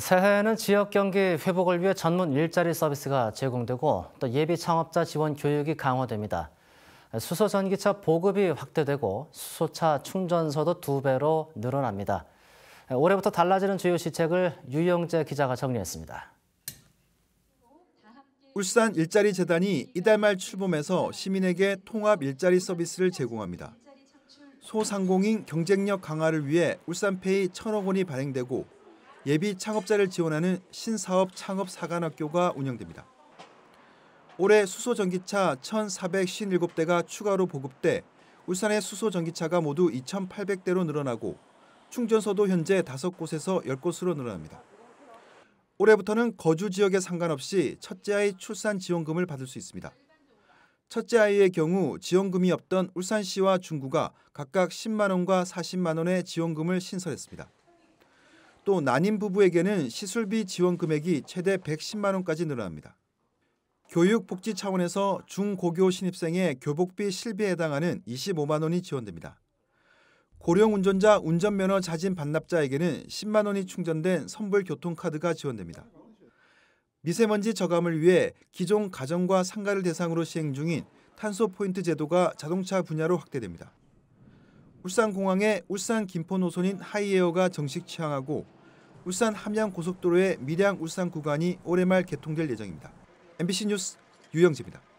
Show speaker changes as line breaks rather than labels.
새해에는 지역 경기 회복을 위해 전문 일자리 서비스가 제공되고 또 예비 창업자 지원 교육이 강화됩니다. 수소 전기차 보급이 확대되고 수소차 충전소도 두 배로 늘어납니다. 올해부터 달라지는 주요 시책을 유영재 기자가 정리했습니다. 울산
일자리 재단이 이달 말 출범해서 시민에게 통합 일자리 서비스를 제공합니다. 소상공인 경쟁력 강화를 위해 울산페이 천억 원이 발행되고 예비 창업자를 지원하는 신사업 창업 사관학교가 운영됩니다. 올해 수소 전기차 1,457대가 추가로 보급돼 울산의 수소 전기차가 모두 2,800대로 늘어나고 충전소도 현재 5곳에서 1곳으로 늘어납니다. 올해부터는 거주 지역에 상관없이 첫째 아이 출산 지원금을 받을 수 있습니다. 첫째 아이의 경우 지원금이 없던 울산시와 중구가 각각 10만 원과 40만 원의 지원금을 신설했습니다. 또 난임 부부에게는 시술비 지원 금액이 최대 110만 원까지 늘어납니다. 교육복지 차원에서 중고교 신입생의 교복비 실비에 해당하는 25만 원이 지원됩니다. 고령 운전자 운전면허 자진 반납자에게는 10만 원이 충전된 선불 교통카드가 지원됩니다. 미세먼지 저감을 위해 기존 가정과 상가를 대상으로 시행 중인 탄소 포인트 제도가 자동차 분야로 확대됩니다. 울산공항에 울산 김포 노선인 하이에어가 정식 취항하고 울산 함양 고속도로의 밀양 울산 구간이 올해 말 개통될 예정입니다. MBC 뉴스 유영재입니다.